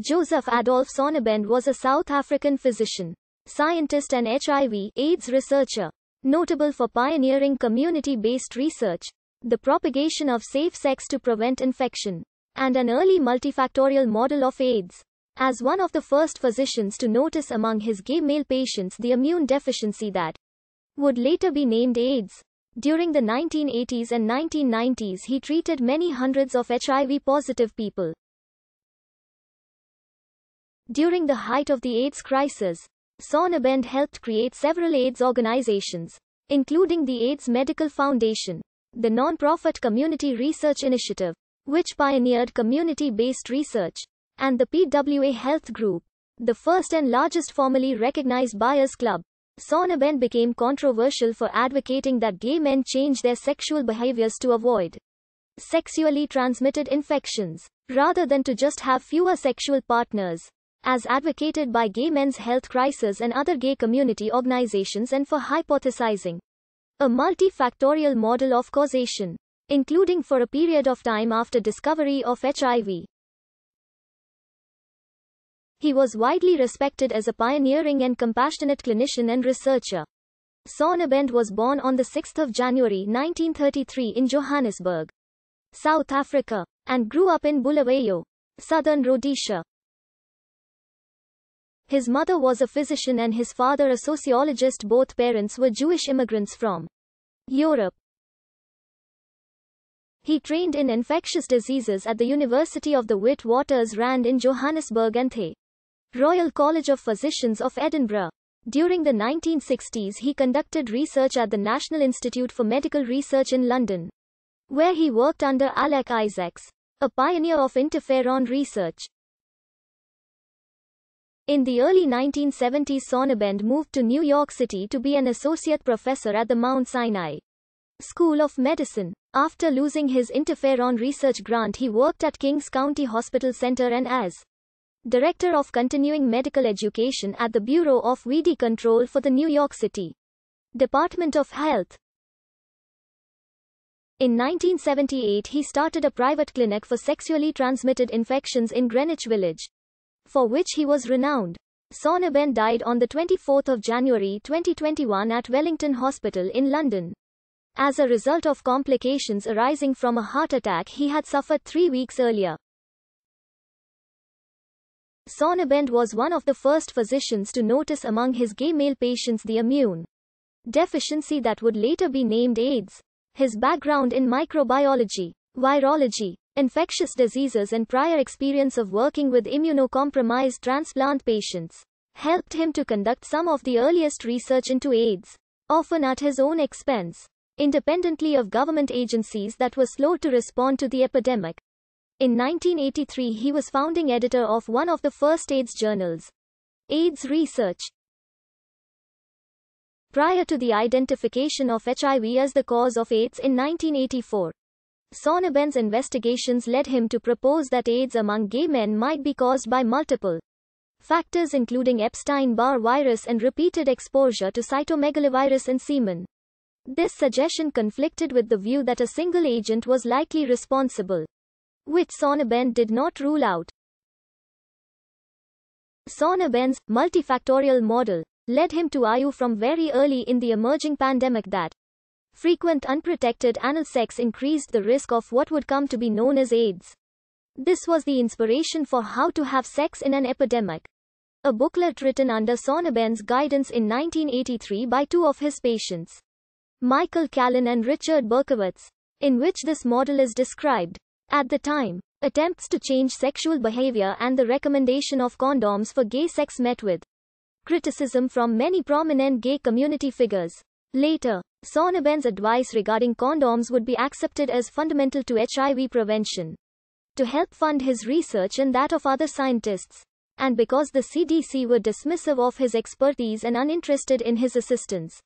Joseph Adolf Sonnebend was a South African physician, scientist and HIV AIDS researcher, notable for pioneering community-based research, the propagation of safe sex to prevent infection, and an early multifactorial model of AIDS. As one of the first physicians to notice among his gay male patients the immune deficiency that would later be named AIDS. During the 1980s and 1990s he treated many hundreds of HIV-positive people. During the height of the AIDS crisis, Sonabend helped create several AIDS organizations, including the AIDS Medical Foundation, the non-profit Community Research Initiative, which pioneered community-based research, and the PWA Health Group, the first and largest formally recognized buyers club. Sonabend became controversial for advocating that gay men change their sexual behaviors to avoid sexually transmitted infections, rather than to just have fewer sexual partners as advocated by gay men's health crisis and other gay community organizations and for hypothesizing a multifactorial model of causation, including for a period of time after discovery of HIV. He was widely respected as a pioneering and compassionate clinician and researcher. Sonnebend was born on 6 January 1933 in Johannesburg, South Africa, and grew up in Bulawayo, southern Rhodesia. His mother was a physician and his father a sociologist. Both parents were Jewish immigrants from Europe. He trained in infectious diseases at the University of the Witwatersrand in Johannesburg and the Royal College of Physicians of Edinburgh. During the 1960s, he conducted research at the National Institute for Medical Research in London, where he worked under Alec Isaacs, a pioneer of interferon research. In the early 1970s Sonnebend moved to New York City to be an associate professor at the Mount Sinai School of Medicine. After losing his interferon research grant he worked at Kings County Hospital Center and as Director of Continuing Medical Education at the Bureau of VD Control for the New York City Department of Health. In 1978 he started a private clinic for sexually transmitted infections in Greenwich Village for which he was renowned. Sonneben died on 24 January 2021 at Wellington Hospital in London. As a result of complications arising from a heart attack he had suffered three weeks earlier. Sonnebend was one of the first physicians to notice among his gay male patients the immune deficiency that would later be named AIDS. His background in microbiology, virology, infectious diseases and prior experience of working with immunocompromised transplant patients helped him to conduct some of the earliest research into AIDS, often at his own expense, independently of government agencies that were slow to respond to the epidemic. In 1983, he was founding editor of one of the first AIDS journals, AIDS Research. Prior to the identification of HIV as the cause of AIDS in 1984, Sonoben's investigations led him to propose that AIDS among gay men might be caused by multiple factors including Epstein-Barr virus and repeated exposure to cytomegalovirus in semen. This suggestion conflicted with the view that a single agent was likely responsible, which Sonoben did not rule out. Sonoben's multifactorial model led him to argue from very early in the emerging pandemic that Frequent unprotected anal sex increased the risk of what would come to be known as AIDS. This was the inspiration for How to Have Sex in an Epidemic, a booklet written under Sonneben's guidance in 1983 by two of his patients, Michael Callan and Richard Berkowitz, in which this model is described. At the time, attempts to change sexual behavior and the recommendation of condoms for gay sex met with criticism from many prominent gay community figures. Later, Sonnenben's advice regarding condoms would be accepted as fundamental to HIV prevention. To help fund his research and that of other scientists, and because the CDC were dismissive of his expertise and uninterested in his assistance.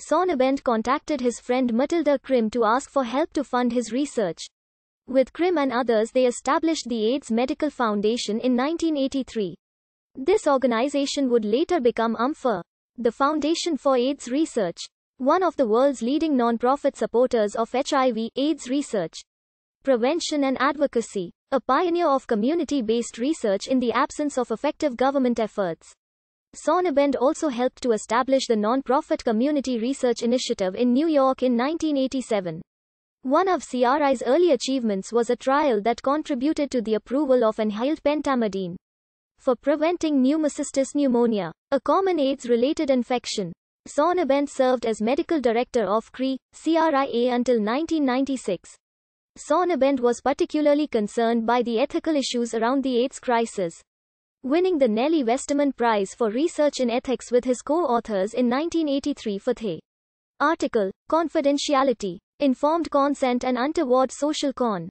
Sonnenbend contacted his friend Matilda Krim to ask for help to fund his research. With Krim and others, they established the AIDS Medical Foundation in 1983. This organization would later become UMFA, the Foundation for AIDS Research one of the world's leading non-profit supporters of HIV, AIDS research, prevention and advocacy, a pioneer of community-based research in the absence of effective government efforts. Sonnebend also helped to establish the non-profit Community Research Initiative in New York in 1987. One of CRI's early achievements was a trial that contributed to the approval of inhaled pentamidine for preventing pneumocystis pneumonia, a common AIDS-related infection. Sonnabend served as medical director of CRIA until 1996. Sonnabend was particularly concerned by the ethical issues around the AIDS crisis. Winning the Nellie Westerman Prize for Research in Ethics with his co-authors in 1983 for the article, Confidentiality, Informed Consent and Untoward Social Con.